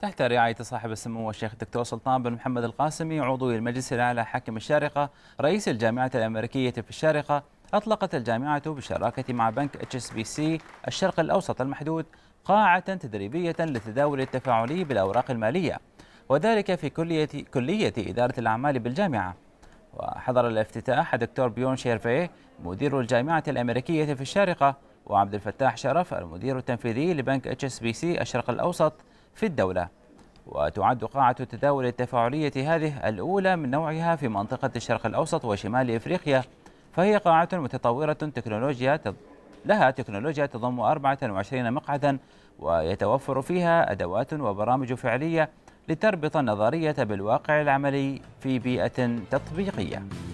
تحت رعاية صاحب السمو الشيخ الدكتور سلطان بن محمد القاسمي عضو المجلس الأعلى حاكم الشارقة رئيس الجامعة الأمريكية في الشارقة أطلقت الجامعة بالشراكة مع بنك اتش اس بي سي الشرق الأوسط المحدود قاعة تدريبية للتداول التفاعلي بالأوراق المالية وذلك في كلية, كلية إدارة الأعمال بالجامعة وحضر الافتتاح دكتور بيون شيرفي مدير الجامعة الأمريكية في الشارقة وعبد الفتاح شرف المدير التنفيذي لبنك اتش اس بي سي الشرق الأوسط في الدولة وتعد قاعة التداول التفاعلية هذه الأولى من نوعها في منطقة الشرق الأوسط وشمال إفريقيا فهي قاعة متطورة تكنولوجيا لها تكنولوجيا تضم 24 مقعدا ويتوفر فيها أدوات وبرامج فعلية لتربط النظرية بالواقع العملي في بيئة تطبيقية